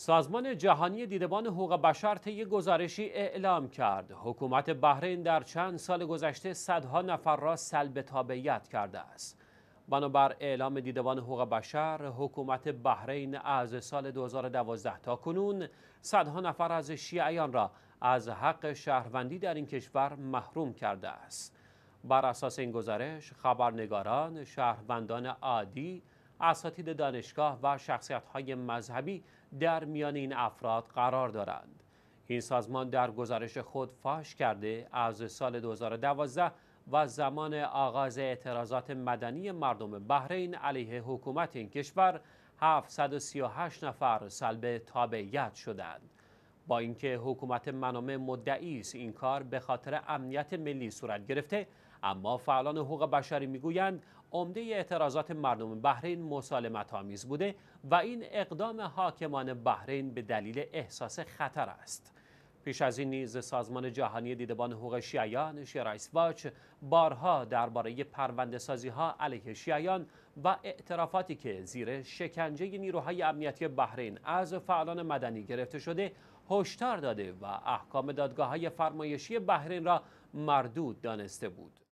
سازمان جهانی دیدبان حقوق بشر طی گزارشی اعلام کرد حکومت بحرین در چند سال گذشته صدها نفر را سلب تابعیت کرده است بنابر اعلام دیدبان حقوق بشر حکومت بحرین از سال 2012 تا کنون صدها نفر از شیعیان را از حق شهروندی در این کشور محروم کرده است بر اساس این گزارش خبرنگاران شهروندان عادی اساتید دانشگاه و های مذهبی در میان این افراد قرار دارند. این سازمان در گزارش خود فاش کرده از سال 2012 و زمان آغاز اعتراضات مدنی مردم بحرین علیه حکومت این کشور 738 نفر سلب تابعیت شدند. با اینکه حکومت منامه مدعی است این کار به خاطر امنیت ملی صورت گرفته اما فعالان حقوق بشری میگویند عمده اعتراضات مردم بحرین مسالمت آمیز بوده و این اقدام حاکمان بحرین به دلیل احساس خطر است. پیش از این نیز سازمان جهانی دیدبان حقوق شیعیان شرایس باچ بارها درباره پرونده سازی ها علیه شیعیان و اعترافاتی که زیر شکنجه نیروهای امنیتی بحرین از فعالان مدنی گرفته شده هشدار داده و احکام دادگاه های فرمایشی بحرین را مردود دانسته بود.